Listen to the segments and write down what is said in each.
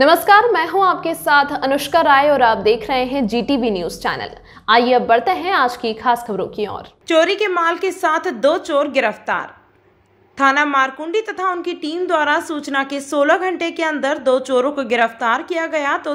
नमस्कार मैं हूं आपके साथ अनुष्का राय और आप देख रहे हैं जीटीवी न्यूज चैनल आइए अब बढ़ते हैं आज की खास खबरों की ओर चोरी के माल के साथ दो चोर गिरफ्तार थाना मारकुंडी तथा उनकी टीम द्वारा सूचना के 16 घंटे के अंदर दो चोरों को गिरफ्तार किया गया तो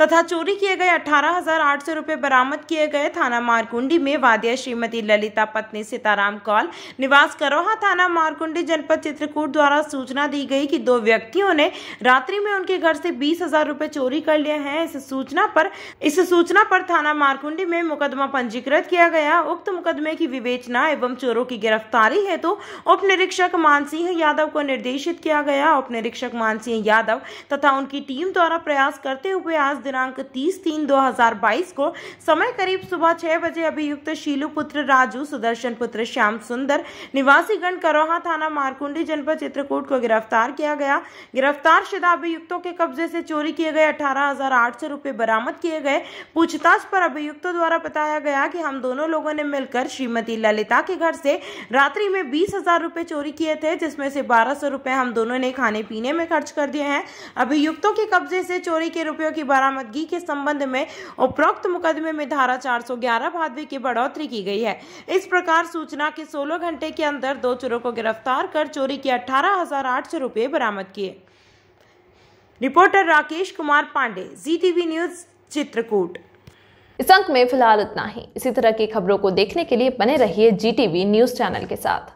तथा चोरी किए गए अठारह हजार आठ सौ रुपये बरामद किए गए थाना मारकुंडी में वादिया श्रीमती ललिता पत्नी सीताराम कौल निवास करोहा थाना मारकुंडी जनपद चित्रकूट द्वारा सूचना दी गई कि दो व्यक्तियों ने रात्रि में उनके घर से बीस हजार रुपये चोरी कर लिए हैं इस सूचना पर इस सूचना पर थाना मारकुंडी में मुकदमा पंजीकृत किया गया उक्त मुकदमे की विवेचना एवं चोरों की गिरफ्तारी हेतु तो उप निरीक्षक मानसिंह यादव को निर्देशित किया गया उप निरीक्षक मानसिंह यादव तथा उनकी टीम द्वारा प्रयास करते हुए आज दिनांक 30 तीन 2022 को समय करीब सुबह छह बजे अभियुक्त शीलू पुत्र राजू सुदर्शन पुत्र श्याम सुंदर निवासी गण करोहा थाना मारकुंडी जनपद चित्रकूट को गिरफ्तार किया गया गिरफ्तार शुदा अभियुक्तों के कब्जे से चोरी किए गए अठारह रुपए बरामद किए गए पूछताछ पर अभियुक्तों द्वारा बताया गया कि हम दोनों लोगों ने मिलकर श्रीमती ललिता के घर से रात्रि में बीस हजार चोरी किए थे जिसमें से बारह सौ हम दोनों ने खाने पीने में खर्च कर दिए हैं अभियुक्तों के कब्जे से चोरी के रुपयों की बरामदगी के संबंध में उपरोक्त मुकदमे में धारा 411 भादवे की बढ़ोतरी की गई है इस प्रकार सूचना के 16 घंटे के अंदर दो चोरों को गिरफ्तार कर चोरी के अठारह हजार रुपये बरामद किए reporter Rakesh Kumar Pandey Zee TV news Chitrakoot इस अंक में फिलहाल इतना ही इसी तरह की खबरों को देखने के लिए बने रहिए जी टीवी न्यूज चैनल के साथ